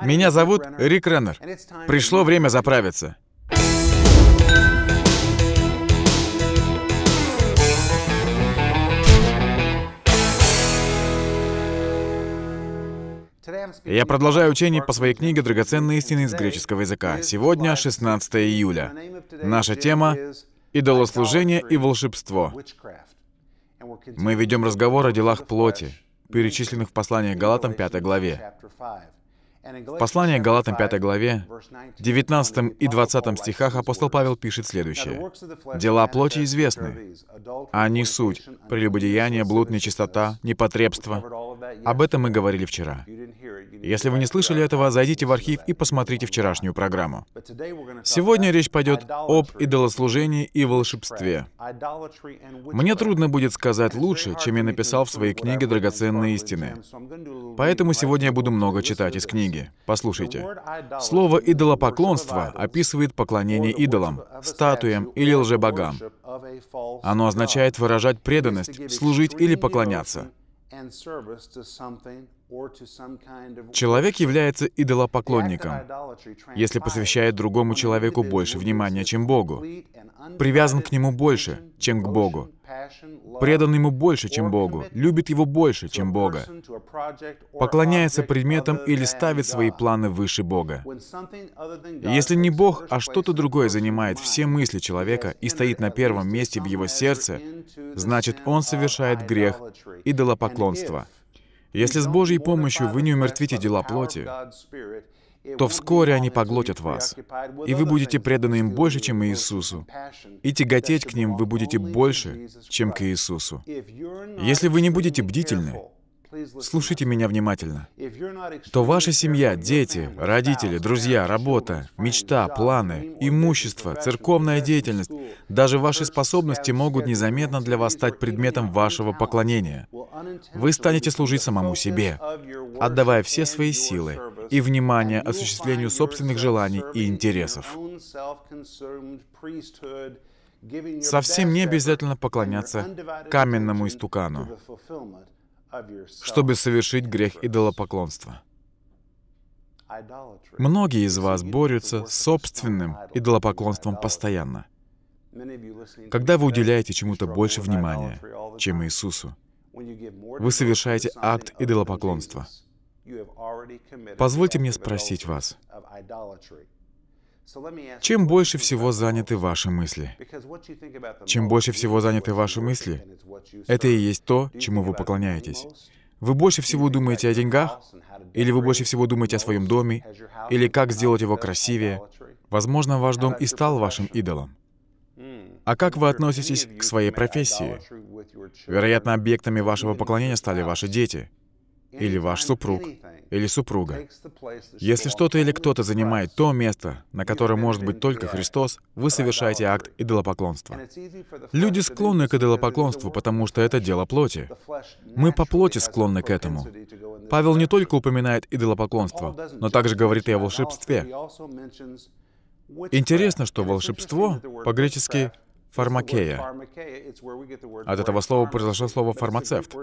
Меня зовут Рик Реннер. Пришло время заправиться. Я продолжаю учение по своей книге «Драгоценные истины из греческого языка». Сегодня 16 июля. Наша тема — идолослужение и волшебство. Мы ведем разговор о делах плоти, перечисленных в послании к Галатам 5 главе. В послании к Галатам 5 главе, 19 и 20 стихах апостол Павел пишет следующее. «Дела плоти известны, а не суть, прелюбодеяние, блуд, нечистота, непотребство. Об этом мы говорили вчера. Если вы не слышали этого, зайдите в архив и посмотрите вчерашнюю программу. Сегодня речь пойдет об идолослужении и волшебстве. Мне трудно будет сказать лучше, чем я написал в своей книге «Драгоценные истины». Поэтому сегодня я буду много читать из книги. Послушайте. Слово «идолопоклонство» описывает поклонение идолам, статуям или лжебогам. Оно означает выражать преданность, служить или поклоняться. Человек является идолопоклонником, если посвящает другому человеку больше внимания, чем Богу, привязан к нему больше, чем к Богу, предан ему больше, чем Богу, любит его больше, чем Бога, поклоняется предметам или ставит свои планы выше Бога. Если не Бог, а что-то другое занимает все мысли человека и стоит на первом месте в его сердце, значит, он совершает грех идолопоклонства — если с Божьей помощью вы не умертвите дела плоти, то вскоре они поглотят вас, и вы будете преданы им больше, чем Иисусу, и тяготеть к ним вы будете больше, чем к Иисусу. Если вы не будете бдительны, слушайте меня внимательно, то ваша семья, дети, родители, друзья, работа, мечта, планы, имущество, церковная деятельность, даже ваши способности могут незаметно для вас стать предметом вашего поклонения. Вы станете служить самому себе, отдавая все свои силы и внимание осуществлению собственных желаний и интересов. Совсем не обязательно поклоняться каменному истукану, чтобы совершить грех идолопоклонства. Многие из вас борются с собственным идолопоклонством постоянно, когда вы уделяете чему-то больше внимания, чем Иисусу вы совершаете акт идолопоклонства. Позвольте мне спросить вас, чем больше всего заняты ваши мысли? Чем больше всего заняты ваши мысли, это и есть то, чему вы поклоняетесь. Вы больше всего думаете о деньгах? Или вы больше всего думаете о своем доме? Или как сделать его красивее? Возможно, ваш дом и стал вашим идолом. Hmm. А как вы относитесь к своей профессии? Вероятно, объектами вашего поклонения стали ваши дети, или ваш супруг, или супруга. Если что-то или кто-то занимает то место, на которое может быть только Христос, вы совершаете акт идолопоклонства. Люди склонны к идолопоклонству, потому что это дело плоти. Мы по плоти склонны к этому. Павел не только упоминает идолопоклонство, но также говорит и о волшебстве. Интересно, что волшебство по-гречески фармакея. От этого слова произошло слово «фармацевт».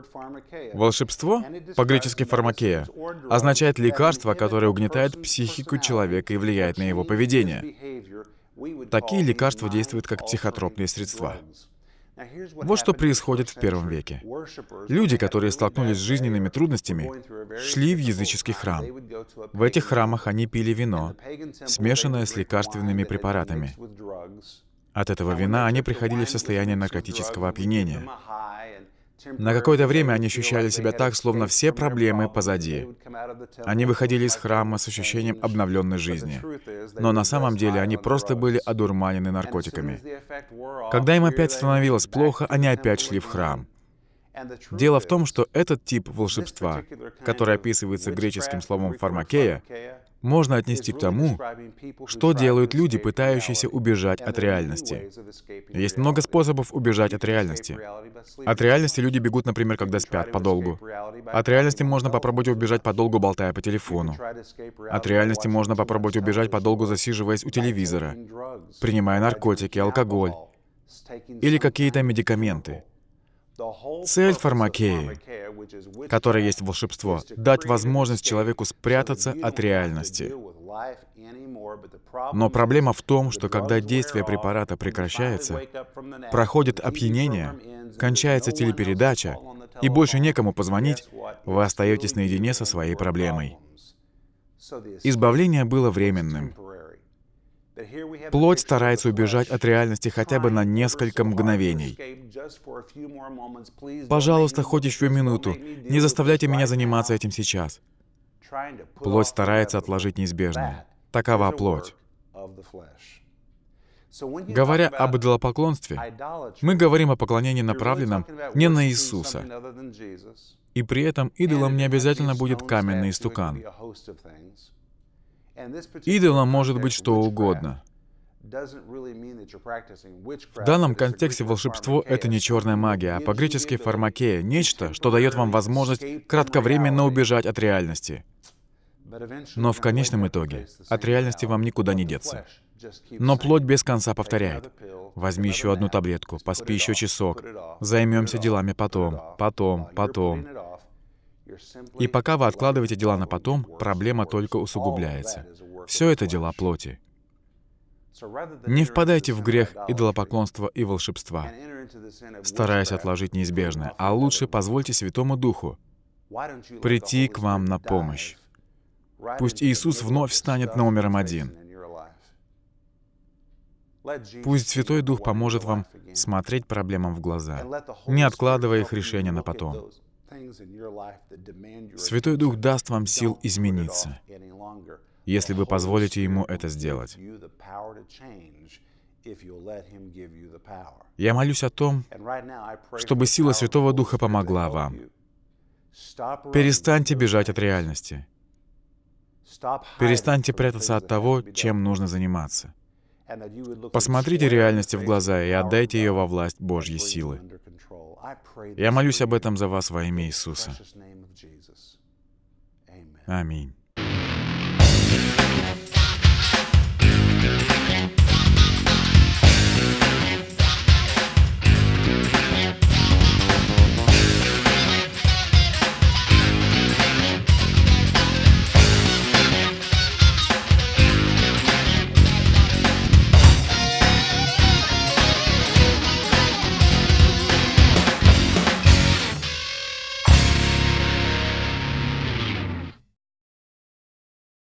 Волшебство, по-гречески «фармакея», означает лекарство, которое угнетает психику человека и влияет на его поведение. Такие лекарства действуют как психотропные средства. Вот что происходит в первом веке. Люди, которые столкнулись с жизненными трудностями, шли в языческий храм. В этих храмах они пили вино, смешанное с лекарственными препаратами. От этого вина они приходили в состояние наркотического опьянения. На какое-то время они ощущали себя так, словно все проблемы позади. Они выходили из храма с ощущением обновленной жизни. Но на самом деле они просто были одурманены наркотиками. Когда им опять становилось плохо, они опять шли в храм. Дело в том, что этот тип волшебства, который описывается греческим словом «фармакея», можно отнести к тому, что делают люди, пытающиеся убежать от реальности. Есть много способов убежать от реальности. От реальности люди бегут, например, когда спят подолгу. От реальности можно попробовать убежать подолгу, болтая по телефону. От реальности можно попробовать убежать подолгу, засиживаясь у телевизора, принимая наркотики, алкоголь или какие-то медикаменты. Цель фармакеи, которая есть волшебство, дать возможность человеку спрятаться от реальности. Но проблема в том, что когда действие препарата прекращается, проходит опьянение, кончается телепередача, и больше некому позвонить, вы остаетесь наедине со своей проблемой. Избавление было временным. Плоть старается убежать от реальности хотя бы на несколько мгновений. Пожалуйста, хоть еще минуту. Не заставляйте меня заниматься этим сейчас. Плоть старается отложить неизбежное. Такова плоть. Говоря об идолопоклонстве, мы говорим о поклонении направленном не на Иисуса. И при этом идолом не обязательно будет каменный стукан. Идолом может быть что угодно. В данном контексте волшебство — это не черная магия, а по-гречески фармакея — нечто, что дает вам возможность кратковременно убежать от реальности. Но в конечном итоге от реальности вам никуда не деться. Но плоть без конца повторяет. Возьми еще одну таблетку, поспи еще часок, займемся делами потом, потом, потом. И пока вы откладываете дела на потом, проблема только усугубляется. Все это дела плоти. Не впадайте в грех идолопоклонства и волшебства, стараясь отложить неизбежное, а лучше позвольте Святому Духу прийти к вам на помощь. Пусть Иисус вновь станет номером один. Пусть Святой Дух поможет вам смотреть проблемам в глаза, не откладывая их решение на потом. Святой Дух даст вам сил измениться, если вы позволите Ему это сделать. Я молюсь о том, чтобы сила Святого Духа помогла вам. Перестаньте бежать от реальности. Перестаньте прятаться от того, чем нужно заниматься. Посмотрите реальности в глаза и отдайте ее во власть Божьей силы. Я молюсь об этом за вас во имя Иисуса. Аминь.